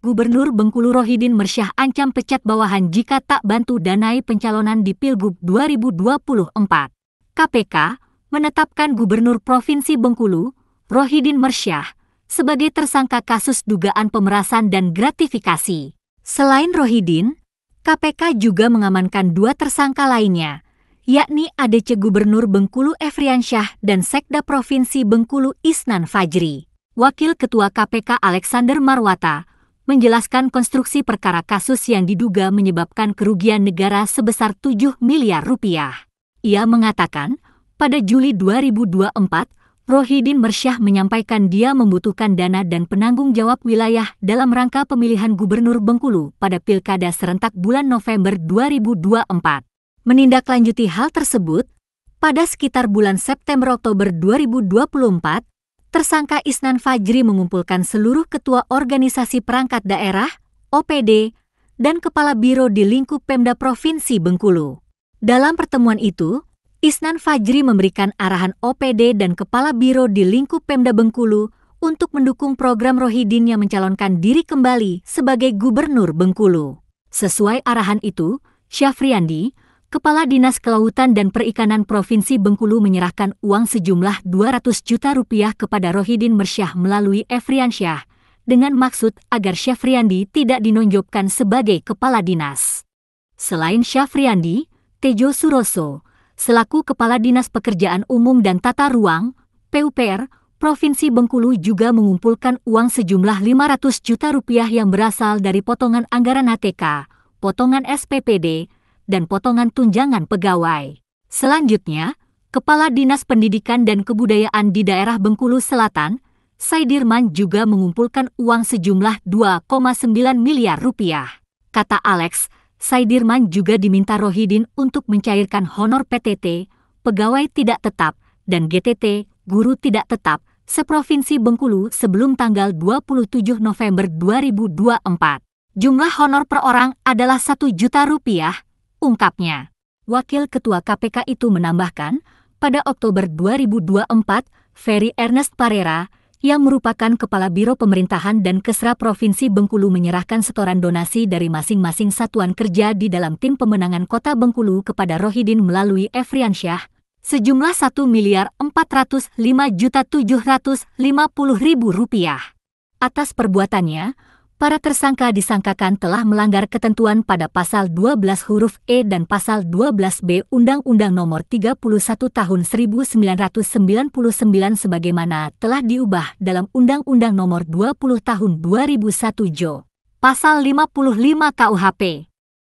Gubernur Bengkulu Rohidin Mersyah ancam pecat bawahan jika tak bantu danai pencalonan di Pilgub 2024. KPK menetapkan Gubernur Provinsi Bengkulu, Rohidin Mersyah, sebagai tersangka kasus dugaan pemerasan dan gratifikasi. Selain Rohidin, KPK juga mengamankan dua tersangka lainnya, yakni ADC Gubernur Bengkulu Efriansyah dan Sekda Provinsi Bengkulu Isnan Fajri. Wakil Ketua KPK Alexander Marwata menjelaskan konstruksi perkara kasus yang diduga menyebabkan kerugian negara sebesar 7 miliar rupiah. Ia mengatakan, pada Juli 2024, Rohidin Mersyah menyampaikan dia membutuhkan dana dan penanggung jawab wilayah dalam rangka pemilihan gubernur Bengkulu pada Pilkada serentak bulan November 2024. Menindaklanjuti hal tersebut, pada sekitar bulan September-Oktober 2024, tersangka Isnan Fajri mengumpulkan seluruh ketua organisasi perangkat daerah, OPD, dan kepala biro di lingkup Pemda Provinsi Bengkulu. Dalam pertemuan itu, Isnan Fajri memberikan arahan OPD dan kepala biro di lingkup Pemda Bengkulu untuk mendukung program Rohidin yang mencalonkan diri kembali sebagai gubernur Bengkulu. Sesuai arahan itu, Syafriandi, Kepala Dinas Kelautan dan Perikanan Provinsi Bengkulu menyerahkan uang sejumlah 200 juta rupiah kepada Rohidin Mersyah melalui Efriansyah, dengan maksud agar Syafriandi tidak dinonjobkan sebagai kepala dinas. Selain Syafriandi, Tejo Suroso, selaku Kepala Dinas Pekerjaan Umum dan Tata Ruang, PUPR, Provinsi Bengkulu juga mengumpulkan uang sejumlah 500 juta rupiah yang berasal dari potongan anggaran ATK, potongan SPPD, dan potongan tunjangan pegawai. Selanjutnya, Kepala Dinas Pendidikan dan Kebudayaan di daerah Bengkulu Selatan, Saidirman juga mengumpulkan uang sejumlah 2,9 miliar rupiah. Kata Alex, Saidirman juga diminta Rohidin untuk mencairkan honor PTT, pegawai tidak tetap, dan GTT, guru tidak tetap, seprovinsi Bengkulu sebelum tanggal 27 November 2024. Jumlah honor per orang adalah 1 juta rupiah, ungkapnya. Wakil Ketua KPK itu menambahkan, pada Oktober 2024, Ferry Ernest Parera, yang merupakan Kepala Biro Pemerintahan dan Kesra Provinsi Bengkulu menyerahkan setoran donasi dari masing-masing satuan kerja di dalam tim pemenangan Kota Bengkulu kepada Rohidin melalui Efriansyah, sejumlah rp miliar Atas perbuatannya, para tersangka disangkakan telah melanggar ketentuan pada pasal 12 huruf E dan pasal 12B Undang-Undang Nomor 31 Tahun 1999 sebagaimana telah diubah dalam Undang-Undang Nomor 20 Tahun 2001 Jo. Pasal 55 KUHP